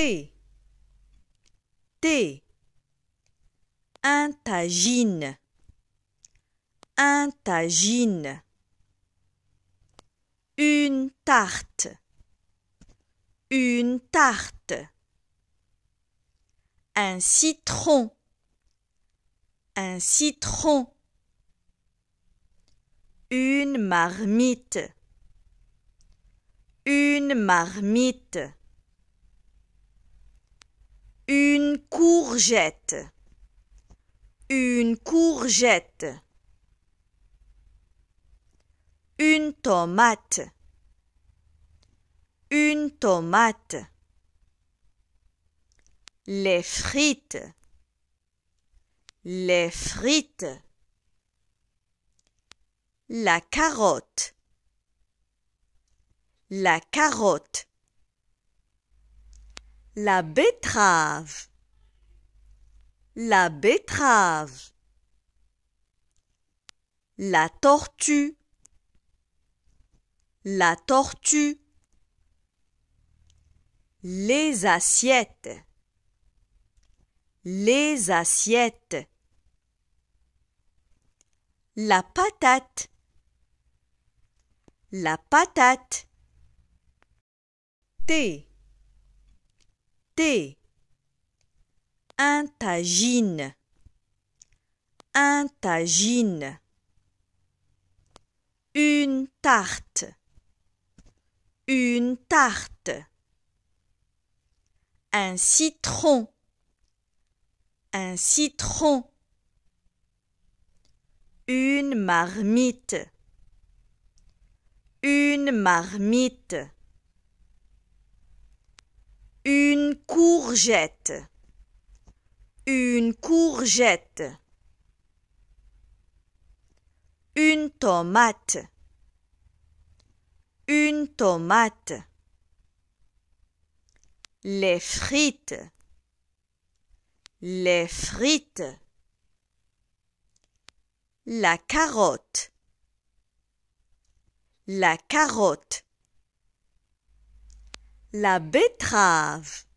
T. T. Un Un Une tarte. Une tarte. Un citron. Un citron. Une marmite. Une marmite. Une courgette. Une courgette. Une tomate. Une tomate. Les frites. Les frites. La carotte. La carotte. La betterave. La betterave. La tortue. La tortue. Les assiettes. Les assiettes. La patate. La patate. Thé un tagine, un tagine, une tarte, une tarte, un citron, un citron, une marmite, une marmite. courgette, une courgette, une tomate, une tomate, les frites, les frites, la carotte, la carotte, la betterave,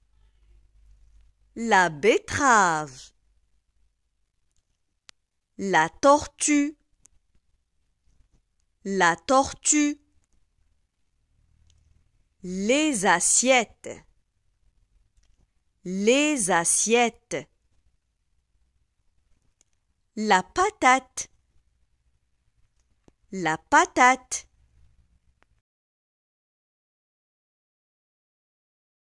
la betterave, la tortue, la tortue, les assiettes, les assiettes, la patate, la patate,